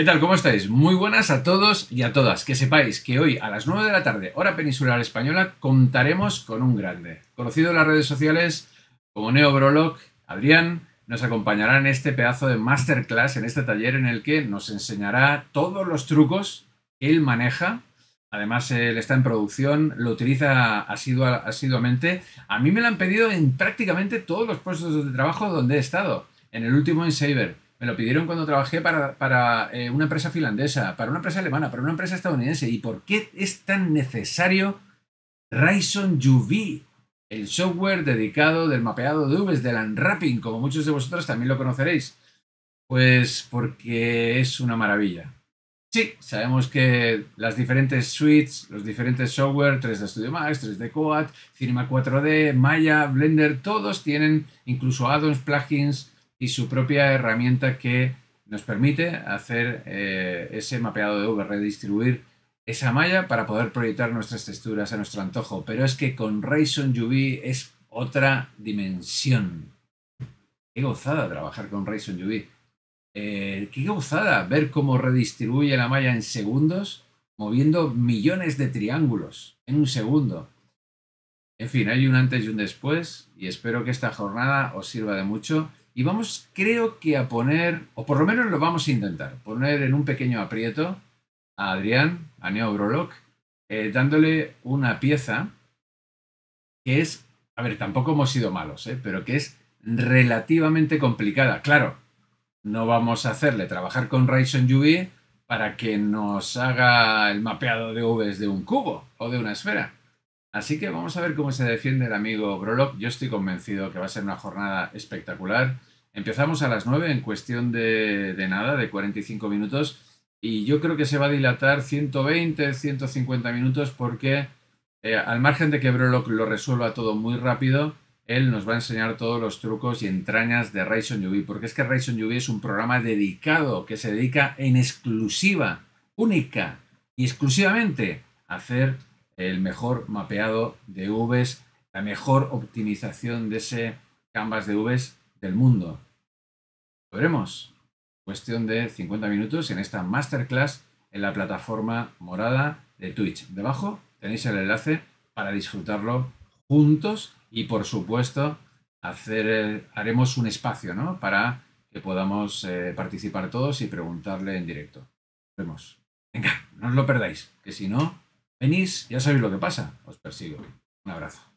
¿Qué tal? ¿Cómo estáis? Muy buenas a todos y a todas. Que sepáis que hoy a las 9 de la tarde, hora peninsular española, contaremos con un grande. Conocido en las redes sociales como Neo Brolock, Adrián nos acompañará en este pedazo de masterclass, en este taller en el que nos enseñará todos los trucos que él maneja. Además, él está en producción, lo utiliza asiduamente. A mí me lo han pedido en prácticamente todos los puestos de trabajo donde he estado. En el último en Saber me lo pidieron cuando trabajé para, para eh, una empresa finlandesa, para una empresa alemana, para una empresa estadounidense. ¿Y por qué es tan necesario Ryzen UV? El software dedicado del mapeado de UVs, del unwrapping, como muchos de vosotros también lo conoceréis. Pues porque es una maravilla. Sí, sabemos que las diferentes suites, los diferentes software, 3D Studio Max, 3D Coat, Cinema 4D, Maya, Blender, todos tienen incluso add-ons, plugins, y su propia herramienta que nos permite hacer eh, ese mapeado de V, redistribuir esa malla para poder proyectar nuestras texturas a nuestro antojo. Pero es que con Raison UV es otra dimensión. Qué gozada trabajar con Raison UV. Eh, qué gozada ver cómo redistribuye la malla en segundos, moviendo millones de triángulos en un segundo. En fin, hay un antes y un después y espero que esta jornada os sirva de mucho y vamos, creo que a poner, o por lo menos lo vamos a intentar, poner en un pequeño aprieto a Adrián, a Neo eh, dándole una pieza que es, a ver, tampoco hemos sido malos, eh, pero que es relativamente complicada. Claro, no vamos a hacerle trabajar con Ryzen UV para que nos haga el mapeado de V de un cubo o de una esfera. Así que vamos a ver cómo se defiende el amigo Brolock. Yo estoy convencido que va a ser una jornada espectacular. Empezamos a las 9 en cuestión de, de nada, de 45 minutos. Y yo creo que se va a dilatar 120, 150 minutos porque eh, al margen de que Brolock lo resuelva todo muy rápido, él nos va a enseñar todos los trucos y entrañas de Rayson UV, porque es que Rayson UV es un programa dedicado, que se dedica en exclusiva, única y exclusivamente a hacer el mejor mapeado de Vs, la mejor optimización de ese canvas de Vs del mundo. Lo veremos. Cuestión de 50 minutos en esta masterclass en la plataforma morada de Twitch. Debajo tenéis el enlace para disfrutarlo juntos y por supuesto hacer, eh, haremos un espacio ¿no? para que podamos eh, participar todos y preguntarle en directo. vemos. Venga, no os lo perdáis, que si no, Venís, ya sabéis lo que pasa. Os persigo. Un abrazo.